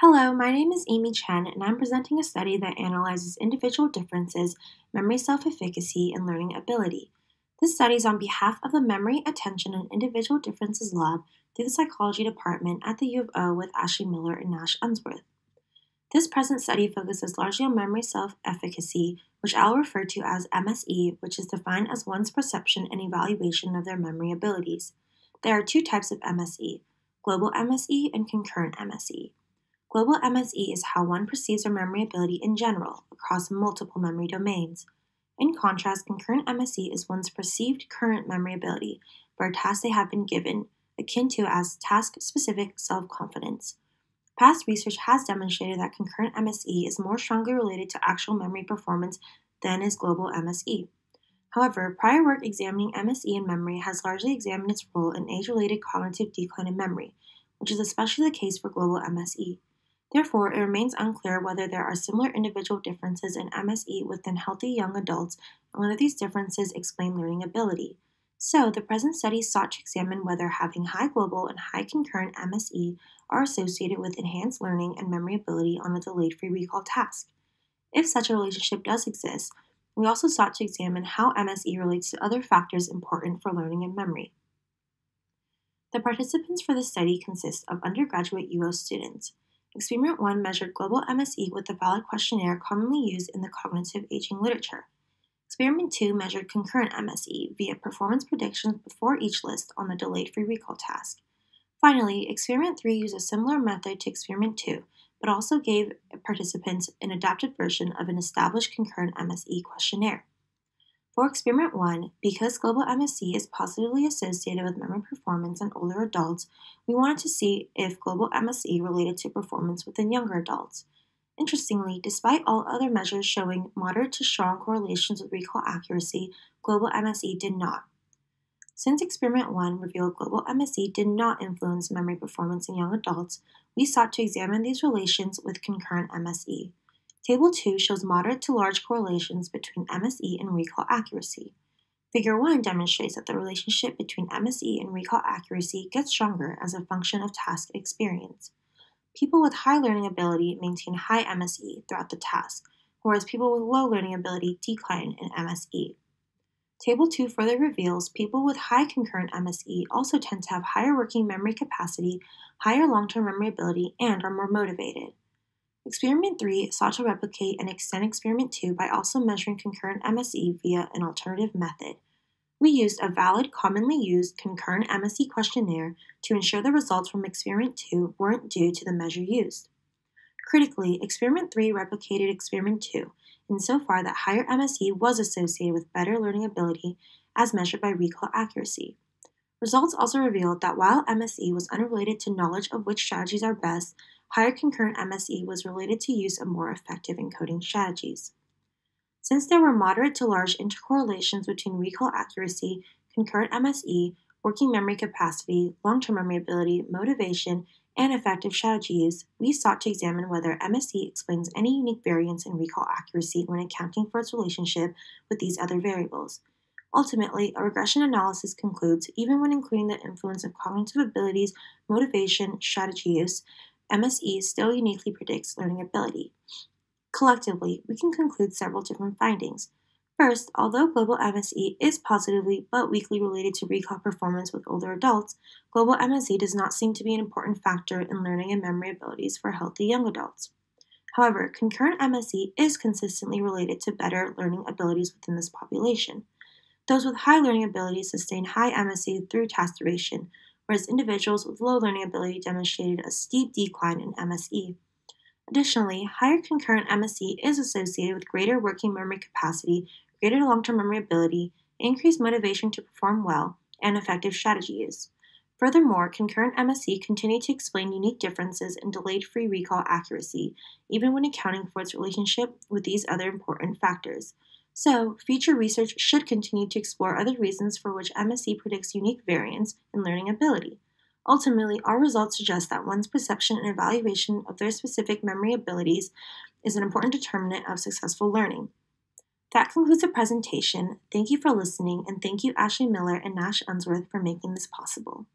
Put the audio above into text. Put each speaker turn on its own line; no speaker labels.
Hello, my name is Amy Chen, and I'm presenting a study that analyzes individual differences, memory self efficacy, and learning ability. This study is on behalf of the Memory, Attention, and Individual Differences Lab through the Psychology Department at the U of O with Ashley Miller and Nash Unsworth. This present study focuses largely on memory self efficacy, which I'll refer to as MSE, which is defined as one's perception and evaluation of their memory abilities. There are two types of MSE global MSE and concurrent MSE. Global MSE is how one perceives their memory ability in general across multiple memory domains. In contrast, concurrent MSE is one's perceived current memory ability where tasks they have been given, akin to as task specific self confidence. Past research has demonstrated that concurrent MSE is more strongly related to actual memory performance than is global MSE. However, prior work examining MSE in memory has largely examined its role in age related cognitive decline in memory, which is especially the case for global MSE. Therefore, it remains unclear whether there are similar individual differences in MSE within healthy young adults and whether these differences explain learning ability. So, the present study sought to examine whether having high global and high concurrent MSE are associated with enhanced learning and memory ability on a delayed free recall task. If such a relationship does exist, we also sought to examine how MSE relates to other factors important for learning and memory. The participants for the study consist of undergraduate UO students. Experiment 1 measured global MSE with the valid questionnaire commonly used in the cognitive aging literature. Experiment 2 measured concurrent MSE via performance predictions before each list on the delayed free recall task. Finally, Experiment 3 used a similar method to Experiment 2, but also gave participants an adapted version of an established concurrent MSE questionnaire. For experiment 1, because global MSC is positively associated with memory performance in older adults, we wanted to see if global MSC related to performance within younger adults. Interestingly, despite all other measures showing moderate to strong correlations with recall accuracy, global MSE did not. Since experiment 1 revealed global MSE did not influence memory performance in young adults, we sought to examine these relations with concurrent MSE. Table 2 shows moderate to large correlations between MSE and recall accuracy. Figure 1 demonstrates that the relationship between MSE and recall accuracy gets stronger as a function of task experience. People with high learning ability maintain high MSE throughout the task, whereas people with low learning ability decline in MSE. Table 2 further reveals people with high concurrent MSE also tend to have higher working memory capacity, higher long term memory ability, and are more motivated. Experiment 3 sought to replicate and extend Experiment 2 by also measuring concurrent MSE via an alternative method. We used a valid, commonly used concurrent MSE questionnaire to ensure the results from Experiment 2 weren't due to the measure used. Critically, Experiment 3 replicated Experiment 2 insofar that higher MSE was associated with better learning ability as measured by recall accuracy. Results also revealed that while MSE was unrelated to knowledge of which strategies are best, higher concurrent MSE was related to use of more effective encoding strategies. Since there were moderate to large intercorrelations between recall accuracy, concurrent MSE, working memory capacity, long-term memory ability, motivation, and effective strategy use, we sought to examine whether MSE explains any unique variance in recall accuracy when accounting for its relationship with these other variables. Ultimately, a regression analysis concludes, even when including the influence of cognitive abilities, motivation, strategy use, MSE still uniquely predicts learning ability. Collectively, we can conclude several different findings. First, although global MSE is positively but weakly related to recall performance with older adults, global MSE does not seem to be an important factor in learning and memory abilities for healthy young adults. However, concurrent MSE is consistently related to better learning abilities within this population. Those with high learning abilities sustain high MSE through task duration, whereas individuals with low learning ability demonstrated a steep decline in MSE. Additionally, higher concurrent MSE is associated with greater working memory capacity, greater long-term memory ability, increased motivation to perform well, and effective strategy use. Furthermore, concurrent MSE continued to explain unique differences in delayed free recall accuracy, even when accounting for its relationship with these other important factors. So, future research should continue to explore other reasons for which MSC predicts unique variance in learning ability. Ultimately, our results suggest that one's perception and evaluation of their specific memory abilities is an important determinant of successful learning. That concludes the presentation. Thank you for listening, and thank you, Ashley Miller and Nash Unsworth, for making this possible.